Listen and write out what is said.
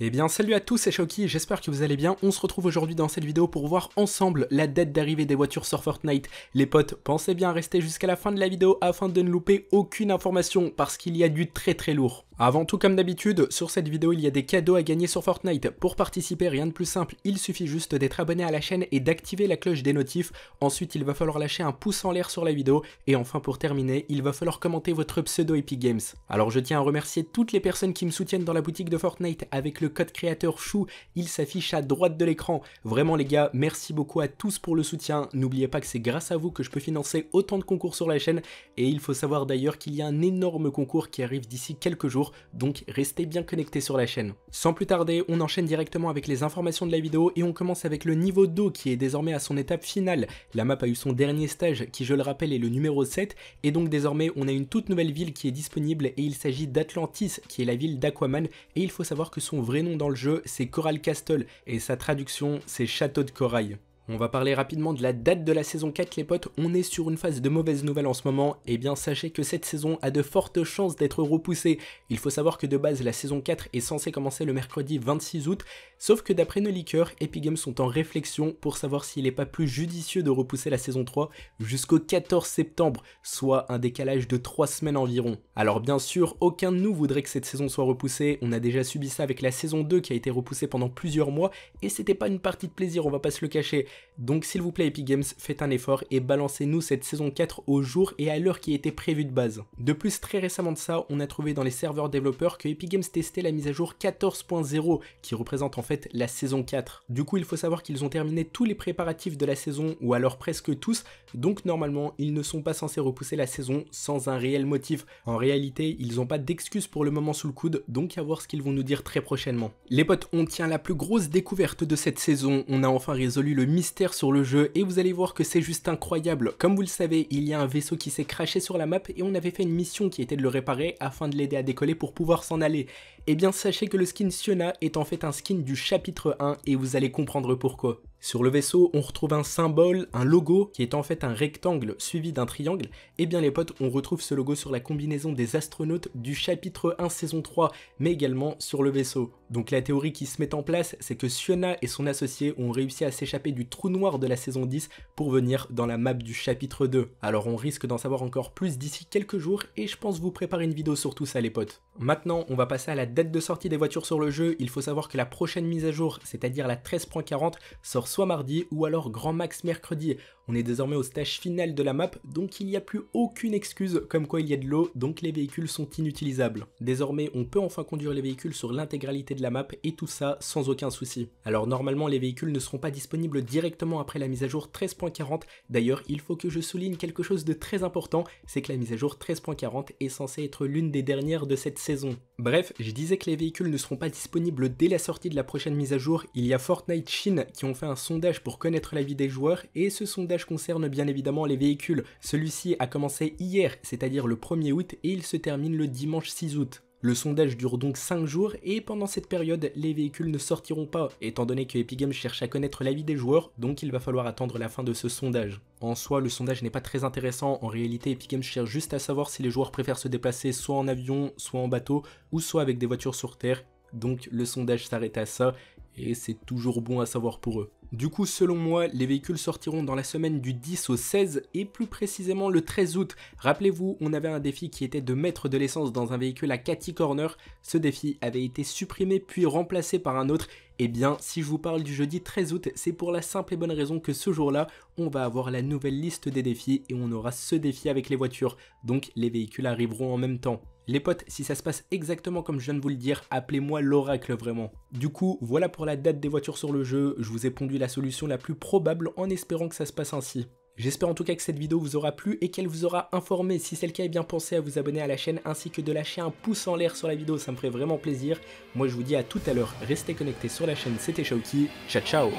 Eh bien salut à tous, c'est Shoki, j'espère que vous allez bien. On se retrouve aujourd'hui dans cette vidéo pour voir ensemble la date d'arrivée des voitures sur Fortnite. Les potes, pensez bien rester jusqu'à la fin de la vidéo afin de ne louper aucune information parce qu'il y a du très très lourd. Avant tout comme d'habitude, sur cette vidéo il y a des cadeaux à gagner sur Fortnite. Pour participer, rien de plus simple, il suffit juste d'être abonné à la chaîne et d'activer la cloche des notifs. Ensuite il va falloir lâcher un pouce en l'air sur la vidéo. Et enfin pour terminer, il va falloir commenter votre pseudo Epic Games. Alors je tiens à remercier toutes les personnes qui me soutiennent dans la boutique de Fortnite avec le code créateur CHOU, il s'affiche à droite de l'écran. Vraiment les gars, merci beaucoup à tous pour le soutien. N'oubliez pas que c'est grâce à vous que je peux financer autant de concours sur la chaîne. Et il faut savoir d'ailleurs qu'il y a un énorme concours qui arrive d'ici quelques jours donc restez bien connectés sur la chaîne. Sans plus tarder, on enchaîne directement avec les informations de la vidéo et on commence avec le niveau d'eau qui est désormais à son étape finale. La map a eu son dernier stage qui je le rappelle est le numéro 7 et donc désormais on a une toute nouvelle ville qui est disponible et il s'agit d'Atlantis qui est la ville d'Aquaman et il faut savoir que son vrai nom dans le jeu c'est Coral Castle et sa traduction c'est Château de Corail. On va parler rapidement de la date de la saison 4 les potes, on est sur une phase de mauvaise nouvelle en ce moment, et eh bien sachez que cette saison a de fortes chances d'être repoussée. Il faut savoir que de base la saison 4 est censée commencer le mercredi 26 août, sauf que d'après nos liqueurs, Epic sont en réflexion pour savoir s'il n'est pas plus judicieux de repousser la saison 3 jusqu'au 14 septembre, soit un décalage de 3 semaines environ. Alors bien sûr, aucun de nous voudrait que cette saison soit repoussée, on a déjà subi ça avec la saison 2 qui a été repoussée pendant plusieurs mois, et c'était pas une partie de plaisir, on va pas se le cacher. Donc s'il vous plaît Epic Games, faites un effort et balancez-nous cette saison 4 au jour et à l'heure qui était prévue de base. De plus, très récemment de ça, on a trouvé dans les serveurs développeurs que Epic Games testait la mise à jour 14.0 qui représente en fait la saison 4. Du coup, il faut savoir qu'ils ont terminé tous les préparatifs de la saison ou alors presque tous, donc normalement, ils ne sont pas censés repousser la saison sans un réel motif. En réalité, ils n'ont pas d'excuses pour le moment sous le coude, donc à voir ce qu'ils vont nous dire très prochainement. Les potes, on tient la plus grosse découverte de cette saison, on a enfin résolu le mystère sur le jeu et vous allez voir que c'est juste incroyable. Comme vous le savez, il y a un vaisseau qui s'est craché sur la map et on avait fait une mission qui était de le réparer afin de l'aider à décoller pour pouvoir s'en aller. et eh bien sachez que le skin Siona est en fait un skin du chapitre 1 et vous allez comprendre pourquoi. Sur le vaisseau, on retrouve un symbole, un logo, qui est en fait un rectangle suivi d'un triangle. Et eh bien les potes, on retrouve ce logo sur la combinaison des astronautes du chapitre 1 saison 3, mais également sur le vaisseau. Donc la théorie qui se met en place, c'est que Siona et son associé ont réussi à s'échapper du trou noir de la saison 10 pour venir dans la map du chapitre 2. Alors on risque d'en savoir encore plus d'ici quelques jours, et je pense vous préparer une vidéo sur tout ça les potes. Maintenant, on va passer à la date de sortie des voitures sur le jeu. Il faut savoir que la prochaine mise à jour, c'est-à-dire la 13.40, sort soit mardi ou alors grand max mercredi. On est désormais au stage final de la map, donc il n'y a plus aucune excuse comme quoi il y a de l'eau, donc les véhicules sont inutilisables. Désormais, on peut enfin conduire les véhicules sur l'intégralité de la map, et tout ça sans aucun souci. Alors normalement, les véhicules ne seront pas disponibles directement après la mise à jour 13.40, d'ailleurs, il faut que je souligne quelque chose de très important, c'est que la mise à jour 13.40 est censée être l'une des dernières de cette saison. Bref, je disais que les véhicules ne seront pas disponibles dès la sortie de la prochaine mise à jour, il y a Fortnite Chine qui ont fait un sondage pour connaître la vie des joueurs, et ce sondage concerne bien évidemment les véhicules. Celui-ci a commencé hier, c'est-à-dire le 1er août, et il se termine le dimanche 6 août. Le sondage dure donc 5 jours et pendant cette période, les véhicules ne sortiront pas, étant donné que Epic Games cherche à connaître l'avis des joueurs, donc il va falloir attendre la fin de ce sondage. En soi, le sondage n'est pas très intéressant, en réalité Epic Games cherche juste à savoir si les joueurs préfèrent se déplacer soit en avion, soit en bateau, ou soit avec des voitures sur Terre, donc le sondage s'arrête à ça, et c'est toujours bon à savoir pour eux. Du coup, selon moi, les véhicules sortiront dans la semaine du 10 au 16 et plus précisément le 13 août. Rappelez-vous, on avait un défi qui était de mettre de l'essence dans un véhicule à Cathy Corner. Ce défi avait été supprimé puis remplacé par un autre eh bien, si je vous parle du jeudi 13 août, c'est pour la simple et bonne raison que ce jour-là, on va avoir la nouvelle liste des défis et on aura ce défi avec les voitures, donc les véhicules arriveront en même temps. Les potes, si ça se passe exactement comme je viens de vous le dire, appelez-moi l'oracle vraiment. Du coup, voilà pour la date des voitures sur le jeu, je vous ai pondu la solution la plus probable en espérant que ça se passe ainsi. J'espère en tout cas que cette vidéo vous aura plu et qu'elle vous aura informé. Si c'est le cas, eh bien pensez à vous abonner à la chaîne ainsi que de lâcher un pouce en l'air sur la vidéo, ça me ferait vraiment plaisir. Moi je vous dis à tout à l'heure, restez connectés sur la chaîne, c'était Chauki. ciao ciao